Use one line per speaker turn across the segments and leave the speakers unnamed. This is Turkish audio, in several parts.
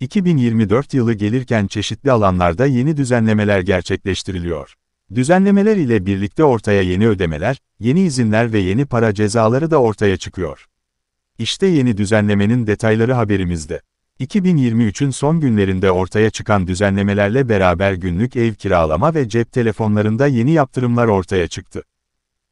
2024 yılı gelirken çeşitli alanlarda yeni düzenlemeler gerçekleştiriliyor. Düzenlemeler ile birlikte ortaya yeni ödemeler, yeni izinler ve yeni para cezaları da ortaya çıkıyor. İşte yeni düzenlemenin detayları haberimizde. 2023'ün son günlerinde ortaya çıkan düzenlemelerle beraber günlük ev kiralama ve cep telefonlarında yeni yaptırımlar ortaya çıktı.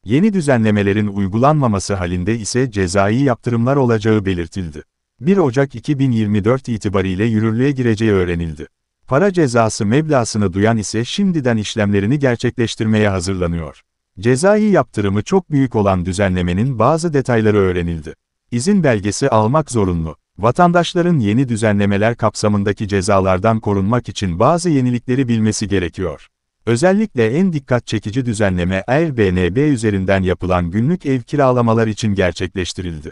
Yeni düzenlemelerin uygulanmaması halinde ise cezai yaptırımlar olacağı belirtildi. 1 Ocak 2024 itibariyle yürürlüğe gireceği öğrenildi. Para cezası meblasını duyan ise şimdiden işlemlerini gerçekleştirmeye hazırlanıyor. Cezai yaptırımı çok büyük olan düzenlemenin bazı detayları öğrenildi. İzin belgesi almak zorunlu. Vatandaşların yeni düzenlemeler kapsamındaki cezalardan korunmak için bazı yenilikleri bilmesi gerekiyor. Özellikle en dikkat çekici düzenleme Airbnb üzerinden yapılan günlük ev kiralamalar için gerçekleştirildi.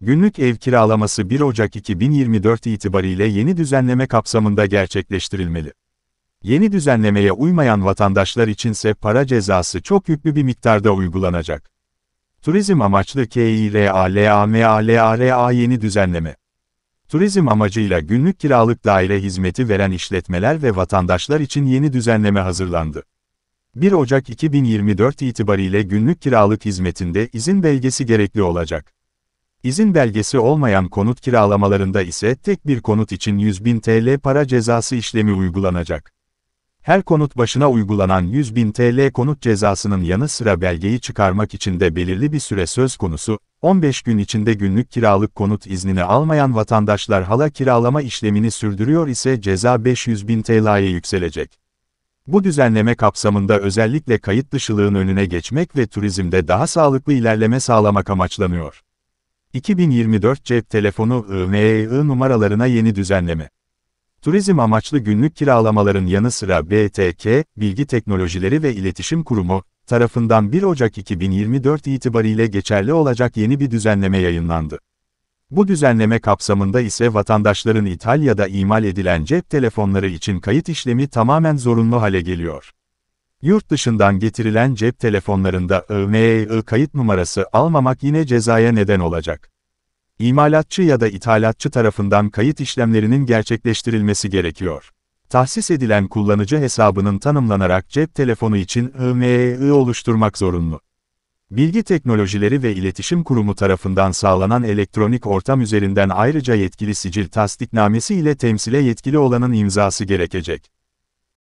Günlük ev kiralaması 1 Ocak 2024 itibariyle yeni düzenleme kapsamında gerçekleştirilmeli. Yeni düzenlemeye uymayan vatandaşlar içinse para cezası çok yüklü bir miktarda uygulanacak. Turizm amaçlı KİRALAMALARA yeni düzenleme. Turizm amacıyla günlük kiralık daire hizmeti veren işletmeler ve vatandaşlar için yeni düzenleme hazırlandı. 1 Ocak 2024 itibariyle günlük kiralık hizmetinde izin belgesi gerekli olacak. İzin belgesi olmayan konut kiralamalarında ise tek bir konut için 100 bin TL para cezası işlemi uygulanacak. Her konut başına uygulanan 100 bin TL konut cezasının yanı sıra belgeyi çıkarmak için de belirli bir süre söz konusu, 15 gün içinde günlük kiralık konut iznini almayan vatandaşlar hala kiralama işlemini sürdürüyor ise ceza 500 bin TL'ye yükselecek. Bu düzenleme kapsamında özellikle kayıt dışılığın önüne geçmek ve turizmde daha sağlıklı ilerleme sağlamak amaçlanıyor. 2024 cep telefonu IMEI numaralarına yeni düzenleme. Turizm amaçlı günlük kiralamaların yanı sıra BTK, Bilgi Teknolojileri ve İletişim Kurumu, tarafından 1 Ocak 2024 itibariyle geçerli olacak yeni bir düzenleme yayınlandı. Bu düzenleme kapsamında ise vatandaşların İtalya'da imal edilen cep telefonları için kayıt işlemi tamamen zorunlu hale geliyor. Yurt dışından getirilen cep telefonlarında ÖMEİ e kayıt numarası almamak yine cezaya neden olacak. İmalatçı ya da ithalatçı tarafından kayıt işlemlerinin gerçekleştirilmesi gerekiyor. Tahsis edilen kullanıcı hesabının tanımlanarak cep telefonu için ÖMEİ e oluşturmak zorunlu. Bilgi Teknolojileri ve İletişim Kurumu tarafından sağlanan elektronik ortam üzerinden ayrıca yetkili sicil tasdiknamesi ile temsile yetkili olanın imzası gerekecek.